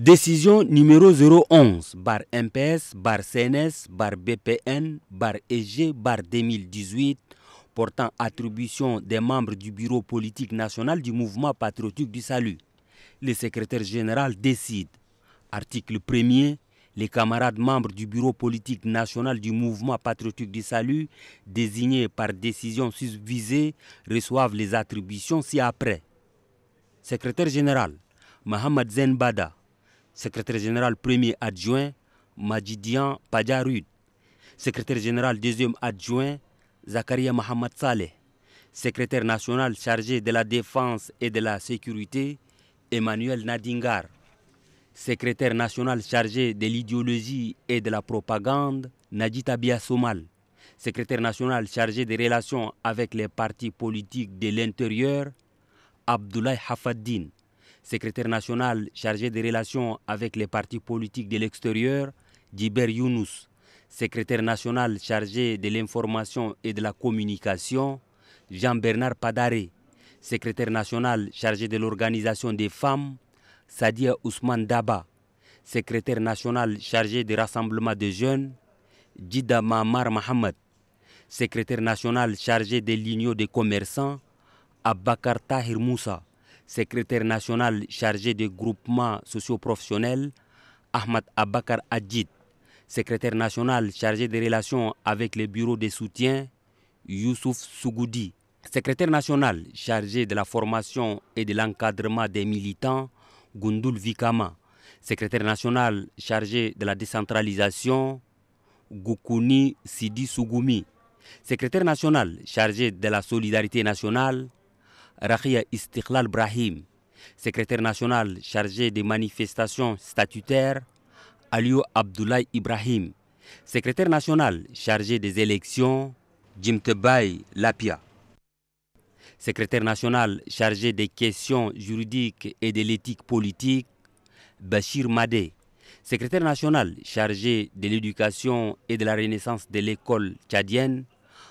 Décision numéro 011 bar MPS bar CNS bar BPN bar EG bar 2018 portant attribution des membres du bureau politique national du mouvement patriotique du salut. Le secrétaire général décide. Article 1er. Les camarades membres du bureau politique national du mouvement patriotique du salut, désignés par décision susvisée, reçoivent les attributions ci-après. Secrétaire général, Mohamed Zenbada, secrétaire général premier adjoint Majidian Pajarud. secrétaire général deuxième adjoint Zakaria Mohamed Saleh, secrétaire national chargé de la défense et de la sécurité Emmanuel Nadingar, secrétaire national chargé de l'idéologie et de la propagande Nadita Somal, secrétaire national chargé des relations avec les partis politiques de l'intérieur Abdoulaye Hafaddine, secrétaire national chargé des relations avec les partis politiques de l'extérieur, Diber Younous, secrétaire national chargé de l'information et de la communication, Jean-Bernard Padaré, secrétaire national chargé de l'organisation des femmes, Sadia Ousmane Daba, secrétaire national chargé des rassemblements des jeunes, Dida Mahamar Mohamed, secrétaire national chargé des lignes des commerçants, Abakar Tahir Moussa, secrétaire national chargé des groupements socioprofessionnels, Ahmad Abakar Adjid, secrétaire national chargé des relations avec les bureaux de soutien, Youssouf Sougoudi, secrétaire national chargé de la formation et de l'encadrement des militants, Gundul Vikama, secrétaire national chargé de la décentralisation, Goukouni Sidi Sougoumi, secrétaire national chargé de la solidarité nationale, Rahia Istiklal Brahim, secrétaire national chargé des manifestations statutaires, Aliou Abdoulaye Ibrahim, secrétaire national chargé des élections, Jim Lapia, secrétaire national chargé des questions juridiques et de l'éthique politique, Bachir Madé, secrétaire national chargé de l'éducation et de la renaissance de l'école tchadienne,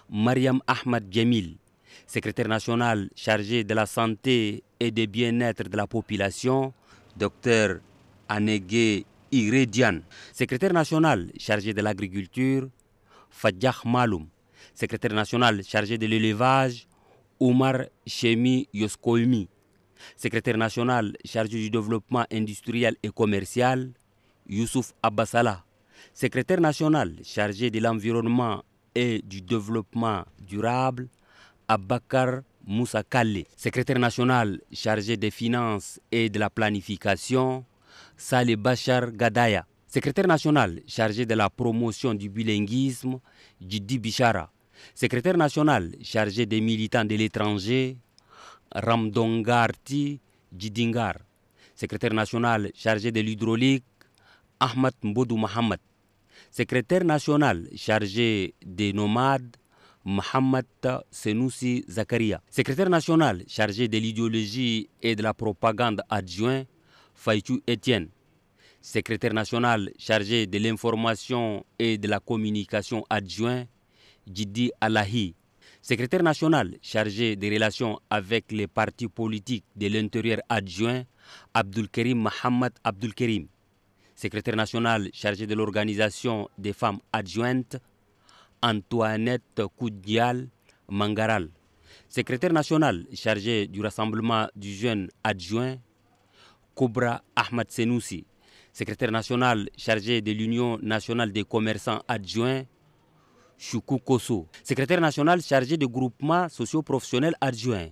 Mariam Ahmad Djemil, secrétaire national chargé de la santé et du bien-être de la population, Dr Anegué Iredian, secrétaire national chargé de l'agriculture, Fadjah Maloum, secrétaire national chargé de l'élevage, Omar Chemi Yoskoumi. secrétaire national chargé du développement industriel et commercial, Youssouf Abbasala, secrétaire national chargé de l'environnement et du développement durable, Abakar Moussa secrétaire national chargé des finances et de la planification, Saleh Bachar Gadaya, secrétaire national chargé de la promotion du bilinguisme, Didi Bishara, secrétaire national chargé des militants de l'étranger, Ramdongarti Jidingar, secrétaire national chargé de l'hydraulique, Ahmad Mboudou Mohamed, secrétaire national chargé des nomades, Mohamed Senoussi Zakaria. Secrétaire national chargé de l'idéologie et de la propagande adjoint, Faïchou Etienne. Secrétaire national chargé de l'information et de la communication adjoint, Djidi Alahi. Secrétaire national chargé des relations avec les partis politiques de l'intérieur adjoint, Abdul Kerim Mohamed Abdul secrétaire national chargé de l'organisation des femmes adjointes, Antoinette Koudial Mangaral, secrétaire national chargée du rassemblement du jeune adjoint Kobra Ahmad Senoussi, secrétaire national chargé de l'Union nationale des commerçants adjoint, Choukou Koso, secrétaire national chargé de groupement socio-professionnel adjoint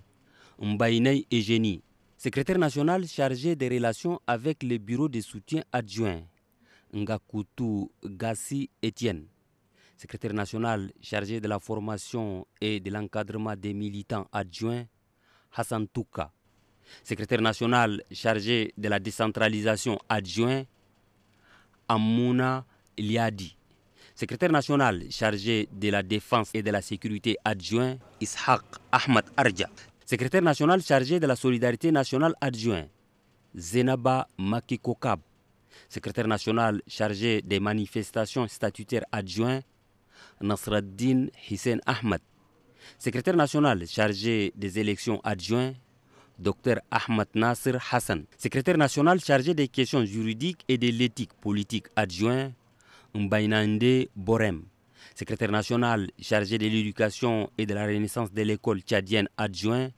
Mbaïnei Egeni, secrétaire national chargé des relations avec les bureaux de soutien adjoint Ngakoutou Gassi Etienne secrétaire national chargé de la formation et de l'encadrement des militants adjoints, Hassan Touka, secrétaire national chargé de la décentralisation adjoint, Amouna Liadi, secrétaire national chargé de la défense et de la sécurité adjoint, Ishaq Ahmad Arja, secrétaire national chargé de la solidarité nationale adjoint, Zenaba Makikokab, secrétaire national chargé des manifestations statutaires adjoint, Nasraddin Hissène Ahmad. Secrétaire national chargé des élections adjoint, Dr Ahmad Nasser Hassan. Secrétaire national chargé des questions juridiques et de l'éthique politique adjoint, Mbainande Borem. Secrétaire national chargé de l'éducation et de la renaissance de l'école tchadienne adjoint,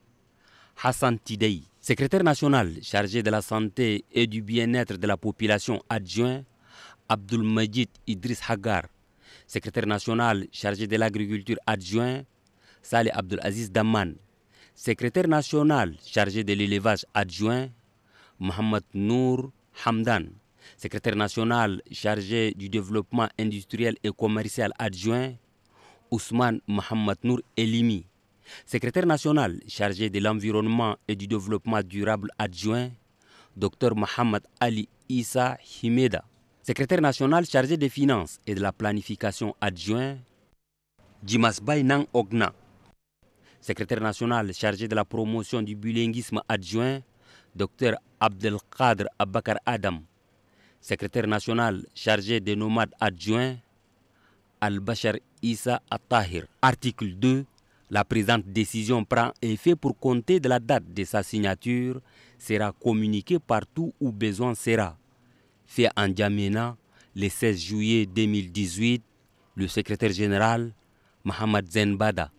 Hassan Tidei. Secrétaire national chargé de la santé et du bien-être de la population adjoint, Abdul Majid Idriss Hagar secrétaire national chargé de l'agriculture adjoint Salih Abdelaziz Daman, secrétaire national chargé de l'élevage adjoint Mohamed Nour Hamdan, secrétaire national chargé du développement industriel et commercial adjoint Ousmane Mohamed Nour Elimi, secrétaire national chargé de l'environnement et du développement durable adjoint Dr Mohamed Ali Issa Himeda, secrétaire national chargé des finances et de la planification adjoint, Dimas Nang Ogna, secrétaire national chargé de la promotion du bilinguisme adjoint, Dr Abdelkader Abakar Adam, secrétaire national chargé des nomades adjoint, Al-Bachar Issa Attahir. Article 2. La présente décision prend effet pour compter de la date de sa signature, sera communiquée partout où besoin sera fait en Djamena le 16 juillet 2018, le secrétaire général Mohamed Zenbada